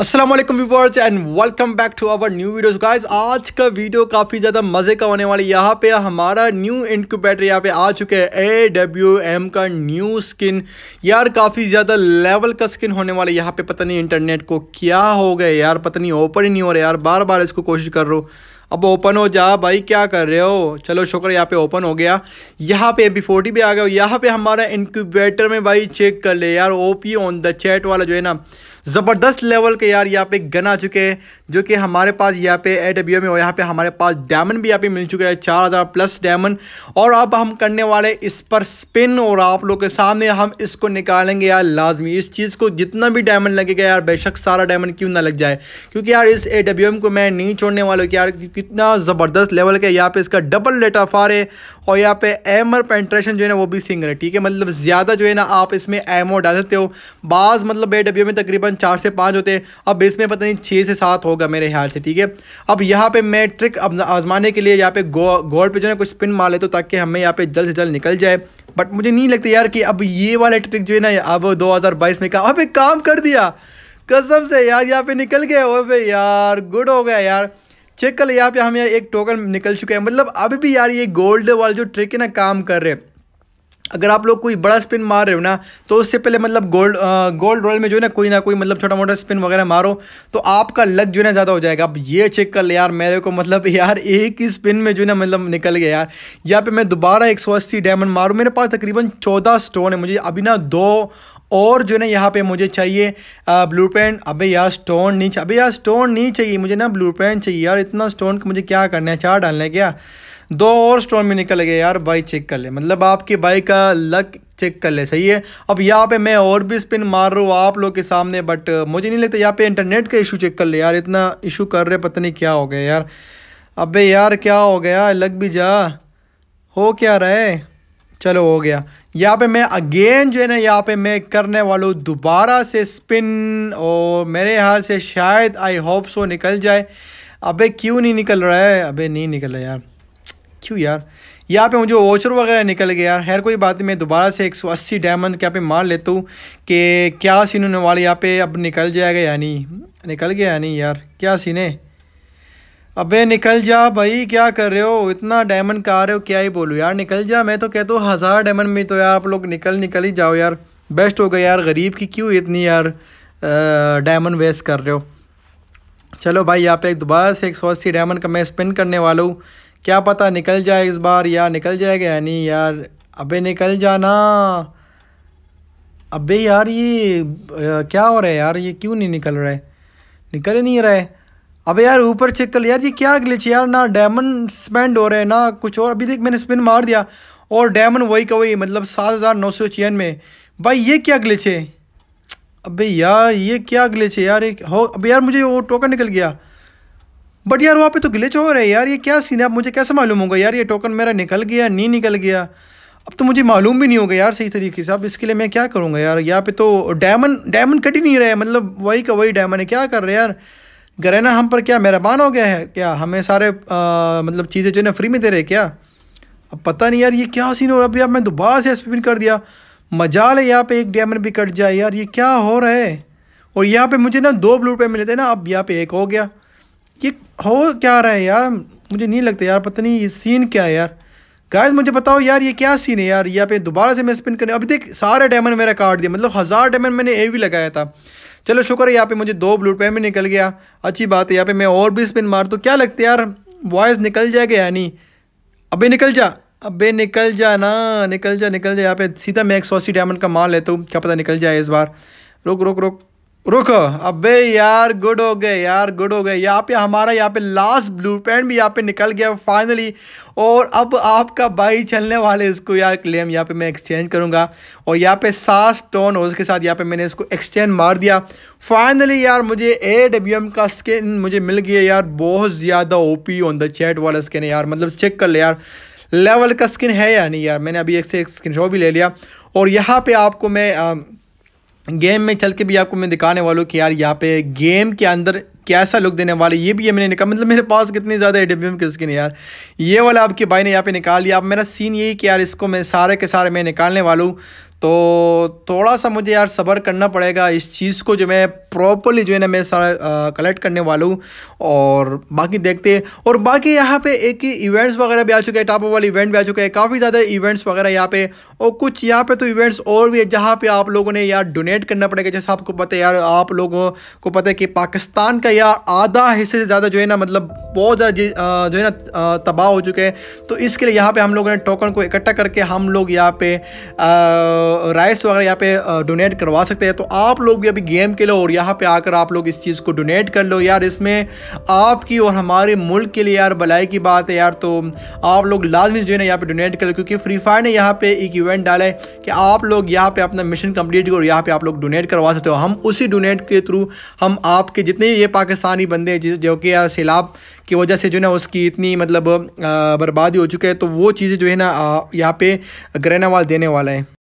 Aslam viewers and welcome back to our new videos guys आज का video काफ़ी ज़्यादा मज़े का होने वाला है यहाँ पे हमारा न्यू इंक्यूबेटर यहाँ पे आ चुके हैं ए डब्ल्यू एम का न्यू स्किन यार काफ़ी ज़्यादा लेवल का स्किन होने वाला है यहाँ पे पता नहीं इंटरनेट को क्या हो गया यार पता नहीं ओपन ही नहीं हो रहा यार बार बार इसको कोशिश कर रहा हूँ अब ओपन हो जा भाई क्या कर रहे हो चलो शुक्र यहाँ पे ओपन हो गया यहाँ पे एम फोर्टी भी आ गया यहाँ पे हमारा इंक्यूबेटर में भाई चेक कर ले यार ओ ऑन द चैट वाला जो है ना ज़बरदस्त लेवल के यार यहाँ पे गन आ चुके हैं जो कि हमारे पास यहाँ पे ए डब्ल्यू में और यहाँ पे हमारे पास डायमंड भी यहाँ पे मिल चुका है चार हज़ार प्लस डायमंड और अब हम करने वाले इस पर स्पिन और आप लोग के सामने हम इसको निकालेंगे यार लाजमी इस चीज़ को जितना भी डायमंड लगेगा यार बेशक सारा डायमंड क्यों ना लग जाए क्योंकि यार इस ए को मैं नहीं छोड़ने वाला कि यार कितना ज़बरदस्त लेवल का यहाँ पे इसका डबल ऑफ फार है और यहाँ पे एमर पेंट्रेशन जो है ना वो भी सिंगल है ठीक है मतलब ज़्यादा जो है ना आप इसमें एमो डाल सकते हो बाज़ मतलब ए में तकरीबन बटन चार से पाँच होते हैं अब इसमें पता नहीं छः से सात होगा मेरे ख्याल से ठीक है अब यहाँ पे मैं ट्रिक आजमाने के लिए यहाँ पे गोल पे जो है कुछ स्पिन मार लेता तो हूँ ताकि हमें यहाँ पे जल्द से जल्द निकल जाए बट मुझे नहीं लगता यार कि अब ये वाला ट्रिक जो है ना अब 2022 में काम अब काम कर दिया कसम से यार यहाँ पे निकल गया ओ भाई यार गुड हो गया यार चेक कर यहाँ पे हमें एक टोकन निकल चुका है मतलब अभी भी यार ये गोल्ड वाला जो ट्रिक है ना काम कर रहे हैं अगर आप लोग कोई बड़ा स्पिन मार रहे हो ना तो उससे पहले मतलब गोल्ड आ, गोल्ड रॉयल में जो है ना कोई ना कोई मतलब छोटा मोटा स्पिन वगैरह मारो तो आपका लक जो है ना ज़्यादा हो जाएगा अब ये चेक कर ले यार मेरे को मतलब यार एक ही स्पिन में जो है ना मतलब निकल गया यार यहाँ पे मैं दोबारा एक सौ अस्सी डायमंड मारूँ मेरे पास तकरीबन चौदह स्टोन है मुझे अभी ना दो और जो है ना यहाँ पे मुझे चाहिए ब्लू पेन अबे यार स्टोन नहीं अबे यार स्टोन नहीं चाहिए मुझे ना ब्लू पेन चाहिए यार इतना स्टोन मुझे क्या करना है चार डालना है क्या दो और स्टोन भी निकल गए यार भाई चेक कर ले मतलब आपकी बाइक का लक चेक कर ले सही है अब यहाँ पे मैं और भी स्पिन मार रहा हूँ आप लोग के सामने बट uh, मुझे नहीं लगता यहाँ पे इंटरनेट का इशू चेक कर ले यार इतना इशू कर रहे पता नहीं क्या हो गया यार अबे यार क्या हो गया लग भी जा हो क्या रहे चलो हो गया यहाँ पे मैं अगेन जो है ना यहाँ पे मैं करने वाला हूँ दोबारा से स्पिन और मेरे हाल से शायद आई होप सो निकल जाए अबे क्यों नहीं निकल रहा है अबे नहीं निकल रहा यार क्यों यार यहाँ पे मुझे वॉचर वगैरह निकल गया यार हर कोई बात नहीं मैं दोबारा से 180 डायमंड यहाँ पे मार लेता हूँ कि क्या सीन होने वाले यहाँ पे अब निकल जाएगा या नहीं निकल गया या नहीं यार क्या सीन है अबे निकल जा भाई क्या कर रहे हो इतना डायमंड का रहे हो क्या ही बोलूँ यार निकल जा मैं तो कहता हूँ हज़ार डायमंड में तो यार आप लोग निकल निकल ही जाओ यार बेस्ट हो गया यार गरीब की क्यों इतनी यार डायमंड वेस्ट कर रहे हो चलो भाई यहाँ पे एक दोबारा से एक सौ अस्सी डायमंड का मैं स्पिन करने वाला हूँ क्या पता निकल जाए इस बार यार निकल जाएगा या नहीं यार अबे निकल जाना अबे यार ये क्या हो रहा है यार ये क्यों नहीं निकल रहा है निकल ही नहीं रहा है अबे यार ऊपर चेक कर यार ये क्या गिलच यार ना डायमंड स्पेंड हो रहे हैं ना कुछ और अभी देख मैंने स्पिन मार दिया और डायमंड वही का वही मतलब सात हज़ार नौ सौ छियानवे भाई ये क्या गिलच है अबे यार ये क्या गिलच है यार एक हो अबे यार मुझे वो टोकन निकल गया बट यार वहाँ पे तो गिलेच हो रहे हैं यार ये क्या सीन है अब मुझे कैसे मालूम होगा यार ये टोकन मेरा निकल गया नहीं निकल गया अब तो मुझे मालूम भी नहीं होगा यार सही तरीके से अब इसके लिए मैं क्या करूँगा यार यहाँ पे तो डायमंड डायमंड कट ही नहीं रहे मतलब वही का वही डायमंड है क्या कर रहे यार गरेना हम पर क्या मेहरबान हो गया है क्या हमें सारे मतलब चीज़ें जो है फ्री में दे रहे क्या अब पता नहीं यार ये क्या सीन हो रहा है अभी यार मैं दोबारा से स्पिन कर दिया मजा ले यहाँ पे एक डायमंड भी कट जाए यार ये क्या हो रहा है और यहाँ पे मुझे ना दो ब्लू रुपये मिले थे ना अब यहाँ पे एक हो गया हो क्या रहा है यार मुझे नहीं लगता यार पता नहीं ये सीन क्या है यार गाइस मुझे बताओ यार ये क्या सीन है यार यहाँ पे दोबारा से मैं स्पिन करने अभी देख सारे डायमंड मेरा काट दिया मतलब हज़ार डायमंड मैंने ए भी लगाया था चलो शुक्र है यहाँ पे मुझे दो ब्लू पेन भी निकल गया अच्छी बात है यहाँ पे मैं और भी स्पिन मार तो क्या लगता है यार वॉयस निकल जाएगा या नहीं अबे निकल जा अबे निकल जा ना निकल जा निकल जा यहाँ पे सीधा मैं एक सौ अस्सी डायमंड का माल लेता हूँ क्या पता निकल जाए इस बार रुक रुक रुक रुको अबे यार गुड हो गए यार गुड हो गए यहाँ पे हमारा यहाँ पे लास्ट ब्लू पेंट भी यहाँ पे निकल गया फाइनली और अब आपका बाई चलने वाले इसको यार क्लेम यहाँ पे मैं एक्सचेंज करूँगा और यहाँ पे सास टोन और उसके साथ यहाँ पे मैंने इसको एक्सचेंज मार दिया फाइनली यार मुझे ए डब्ल्यू एम का स्किन मुझे मिल गया यार बहुत ज़्यादा O P on the chat वाला स्किन है यार मतलब चेक कर ले यार लेवल का स्किन है या नहीं यार मैंने अभी एक से एक स्क्रीन भी ले लिया और यहाँ पर आपको मैं गेम में चल के भी आपको मैं दिखाने वाला हूँ कि यार यहाँ पे गेम के अंदर कैसा लुक देने वाले ये भी ये मैंने निकाल मतलब मेरे पास कितनी ज़्यादा ए डब्ल्यू एम की स्किन है यार ये वाला आपके भाई ने यहाँ पे निकाल लिया अब मेरा सीन यही कि यार इसको मैं सारे के सारे मैं निकालने वाला हूँ तो थोड़ा सा मुझे यार सब्र करना पड़ेगा इस चीज़ को जो मैं प्रॉपरली जो है ना मैं सारा कलेक्ट करने वाला हूँ और बाकी देखते हैं और बाकी यहाँ पे एक ही इवेंट्स वगैरह भी आ चुके हैं टापो वाले इवेंट भी आ चुके हैं काफ़ी ज़्यादा इवेंट्स वगैरह यहाँ पे और कुछ यहाँ पे तो इवेंट्स और भी है जहाँ पर आप लोगों ने यार डोनेट करना पड़ेगा जैसे आपको पता है यार आप लोगों को पता है कि पाकिस्तान का यार आधा हिस्से से ज़्यादा जो है ना मतलब बहुत ज़्यादा जो है ना तबाह हो चुके हैं तो इसके लिए यहाँ पर हम लोगों ने टोकन को इकट्ठा करके हम लोग यहाँ पे राइस वगैरह यहाँ पे डोनेट करवा सकते हैं तो आप लोग भी अभी गेम के लो और यहाँ पे आकर आप लोग इस चीज़ को डोनेट कर लो यार इसमें आपकी और हमारे मुल्क के लिए यार भलाई की बात है यार तो आप लोग लाजमी जो है ना यहाँ पे डोनेट कर लो क्योंकि फ्री फायर ने यहाँ पे एक इवेंट डाला है कि आप लोग यहाँ पे अपना मिशन कम्प्लीट करो यहाँ पे आप लोग डोनेट करवा सकते हो हम उसी डोनेट के थ्रू हम आपके जितने ये पाकिस्तानी बंदे हैं जो कि यार सैलाब की वजह से जो है ना उसकी इतनी मतलब बर्बादी हो चुकी है तो वो चीज़ें जो है ना यहाँ पे ग्रेनावाल देने वाला है